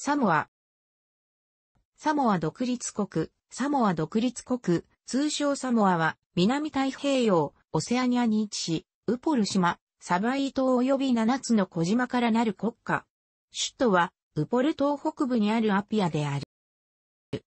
サモア。サモア独立国、サモア独立国、通称サモアは、南太平洋、オセアニアに位置し、ウポル島、サバイ島及び7つの小島からなる国家。首都は、ウポル島北部にあるアピアである。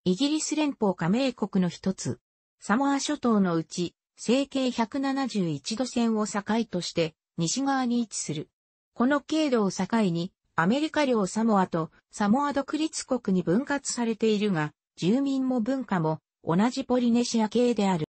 イギリス連邦加盟国の一つ。サモア諸島のうち、整形171度線を境として、西側に位置する。この経路を境に、アメリカ領サモアとサモア独立国に分割されているが、住民も文化も同じポリネシア系である。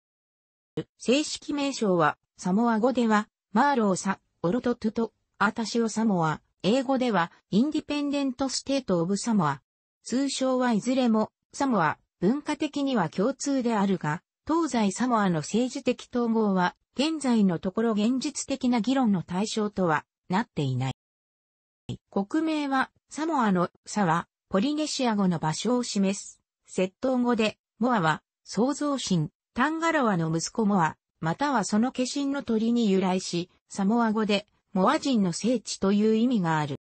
正式名称は、サモア語では、マーローサ、オロトトゥト、アタシオサモア、英語では、インディペンデントステートオブサモア。通称はいずれも、サモア、文化的には共通であるが、東西サモアの政治的統合は、現在のところ現実的な議論の対象とはなっていない。国名は、サモアのサは、ポリネシア語の場所を示す。窃盗語で、モアは、創造神、タンガロアの息子モア、またはその化身の鳥に由来し、サモア語で、モア人の聖地という意味がある。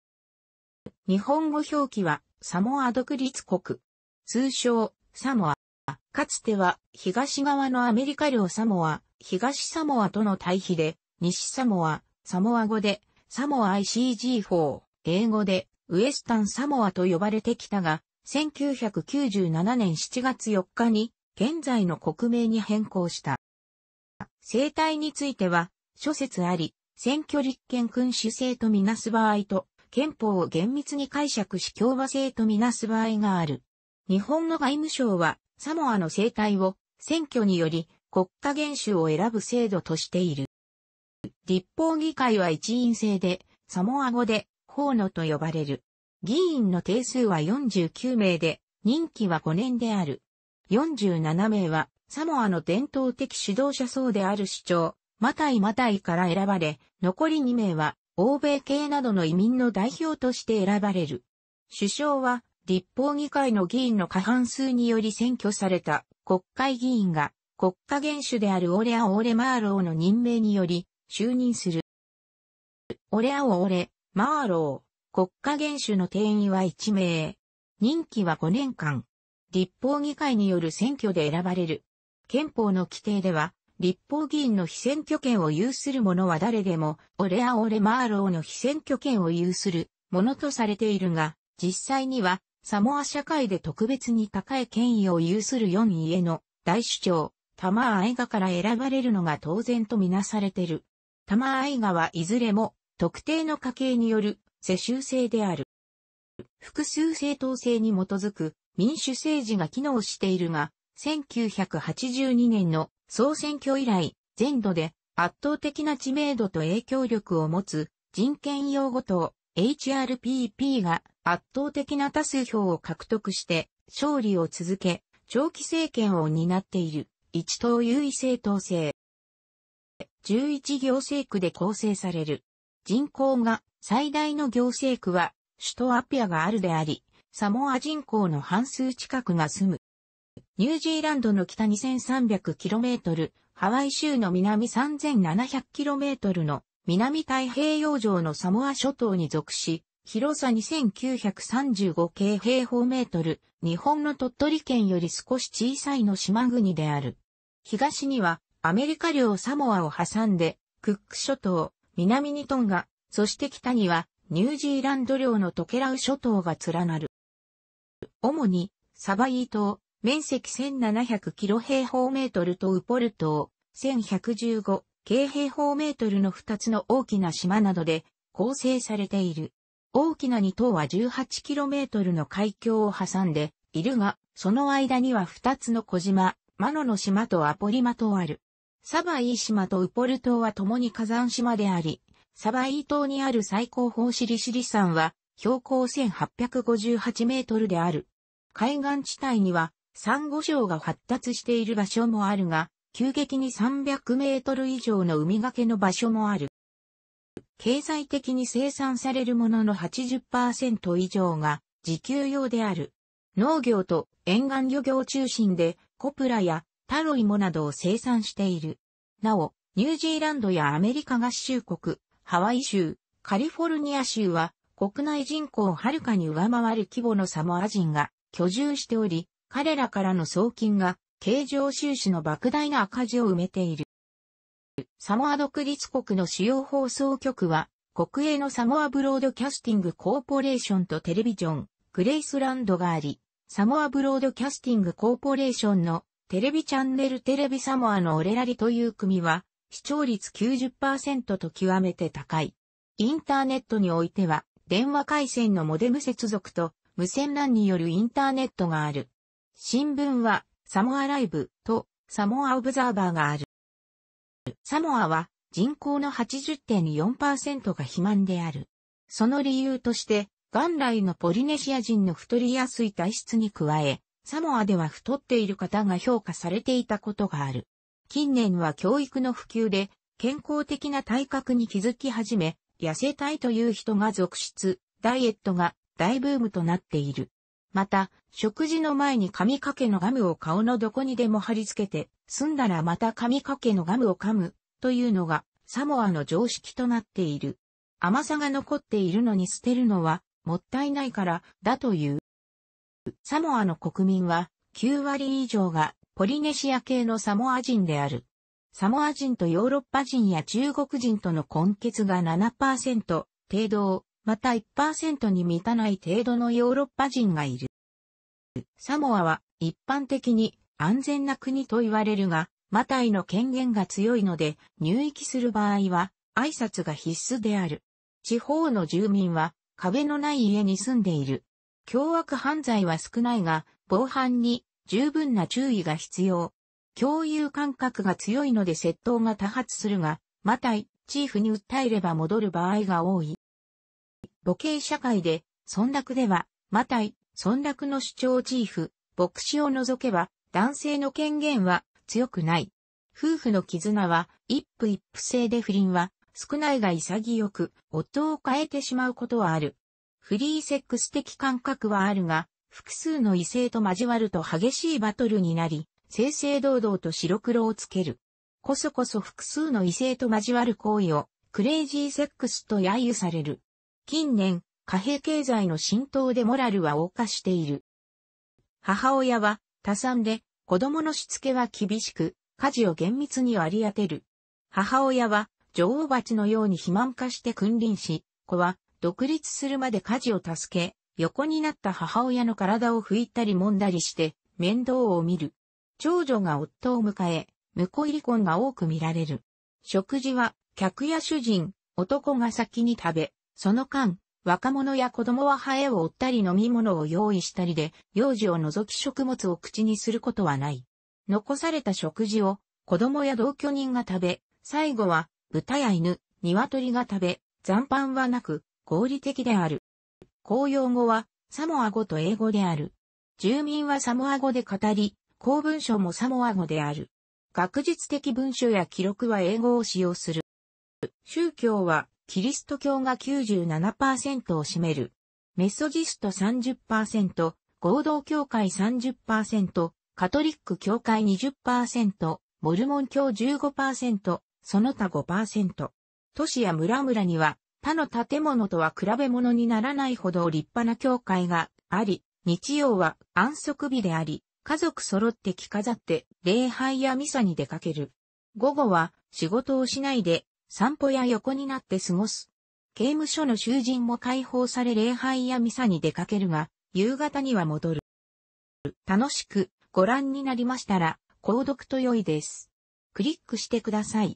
日本語表記は、サモア独立国。通称、サモア。かつては、東側のアメリカ領サモア、東サモアとの対比で、西サモア、サモア語で、サモア ICG4。英語でウエスタンサモアと呼ばれてきたが、1997年7月4日に現在の国名に変更した。生態については諸説あり、選挙立憲君主制とみなす場合と、憲法を厳密に解釈し共和制とみなす場合がある。日本の外務省はサモアの生態を選挙により国家元首を選ぶ制度としている。立法議会は一員制で、サモア語で法のと呼ばれる。議員の定数は49名で、任期は5年である。47名は、サモアの伝統的指導者層である主張、マタイ・マタイから選ばれ、残り2名は、欧米系などの移民の代表として選ばれる。首相は、立法議会の議員の過半数により選挙された国会議員が、国家元首であるオレア・オーレ・マーローの任命により、就任する。オレア・オーレ、マーロー、国家元首の定員は1名。任期は5年間。立法議会による選挙で選ばれる。憲法の規定では、立法議員の被選挙権を有する者は誰でも、オレアオレマーローの被選挙権を有するものとされているが、実際には、サモア社会で特別に高い権威を有する4位への大主張、タマーアイガから選ばれるのが当然とみなされている。タマーアイガはいずれも特定の家系による世襲制である。複数政党制に基づく民主政治が機能しているが、1982年の総選挙以来、全土で圧倒的な知名度と影響力を持つ人権擁護党 HRPP が圧倒的な多数票を獲得して勝利を続け、長期政権を担っている一党優位政党制。11行政区で構成される。人口が最大の行政区は首都アピアがあるであり、サモア人口の半数近くが住む。ニュージーランドの北 2300km、ハワイ州の南 3700km の南太平洋上のサモア諸島に属し、広さ2935 k 平方メートル、日本の鳥取県より少し小さいの島国である。東にはアメリカ領サモアを挟んで、クック諸島、南にトンガ、そして北にはニュージーランド領のトケラウ諸島が連なる。主にサバイ島、面積1700キロ平方メートルとウポル島、1115京平方メートルの2つの大きな島などで構成されている。大きな2島は 18km の海峡を挟んでいるが、その間には2つの小島、マノの島とアポリマとある。サバイ島とウポル島は共に火山島であり、サバイ島にある最高峰シリシリ山は標高1858メートルである。海岸地帯にはサンゴ礁が発達している場所もあるが、急激に300メートル以上の海掛けの場所もある。経済的に生産されるものの80%以上が自給用である。農業と沿岸漁業中心でコプラやタロイモなどを生産している。なお、ニュージーランドやアメリカ合衆国、ハワイ州、カリフォルニア州は国内人口をはるかに上回る規模のサモア人が居住しており、彼らからの送金が経常収支の莫大な赤字を埋めている。サモア独立国の主要放送局は、国営のサモアブロードキャスティングコーポレーションとテレビジョン、グレイスランドがあり、サモアブロードキャスティングコーポレーションのテレビチャンネルテレビサモアのオレラリという組は、視聴率90%と極めて高い。インターネットにおいては、電話回線のモデム接続と無線 LAN によるインターネットがある。新聞は、サモアライブとサモアオブザーバーがある。サモアは人口の80.4%が肥満である。その理由として、元来のポリネシア人の太りやすい体質に加え、サモアでは太っている方が評価されていたことがある。近年は教育の普及で健康的な体格に気づき始め、痩せたいという人が続出、ダイエットが大ブームとなっている。また、食事の前に髪かけのガムを顔のどこにでも貼り付けて、済んだらまた髪かけのガムを噛む、というのが、サモアの常識となっている。甘さが残っているのに捨てるのは、もったいないから、だという。サモアの国民は9割以上がポリネシア系のサモア人である。サモア人とヨーロッパ人や中国人との根結が7%程度、また1%に満たない程度のヨーロッパ人がいる。サモアは一般的に安全な国と言われるが、マタイの権限が強いので、入域する場合は挨拶が必須である。地方の住民は壁のない家に住んでいる。凶悪犯罪は少ないが、防犯に十分な注意が必要。共有感覚が強いので窃盗が多発するが、また、チーフに訴えれば戻る場合が多い。母系社会で、村落では、また、村落の主張チーフ、牧師を除けば、男性の権限は強くない。夫婦の絆は、一夫一夫制で不倫は少ないが潔く、夫を変えてしまうことはある。フリーセックス的感覚はあるが、複数の異性と交わると激しいバトルになり、正々堂々と白黒をつける。こそこそ複数の異性と交わる行為を、クレイジーセックスと揶揄される。近年、貨幣経済の浸透でモラルは謳歌している。母親は多産で子供のしつけは厳しく、家事を厳密に割り当てる。母親は女王蜂のように肥満化して君臨し、子は独立するまで家事を助け、横になった母親の体を拭いたり揉んだりして、面倒を見る。長女が夫を迎え、婿入り婚が多く見られる。食事は、客や主人、男が先に食べ、その間、若者や子供はハエを追ったり飲み物を用意したりで、幼児を除き食物を口にすることはない。残された食事を、子供や同居人が食べ、最後は、豚や犬、鶏が食べ、残飯はなく、合理的である。公用語はサモア語と英語である。住民はサモア語で語り、公文書もサモア語である。学術的文書や記録は英語を使用する。宗教はキリスト教が97%を占める。メソジスト30%、合同教会30%、カトリック教会20%、モルモン教15%、その他5%。都市や村々には他の建物とは比べ物にならないほど立派な教会があり、日曜は安息日であり、家族揃って着飾って礼拝やミサに出かける。午後は仕事をしないで散歩や横になって過ごす。刑務所の囚人も解放され礼拝やミサに出かけるが、夕方には戻る。楽しくご覧になりましたら、購読と良いです。クリックしてください。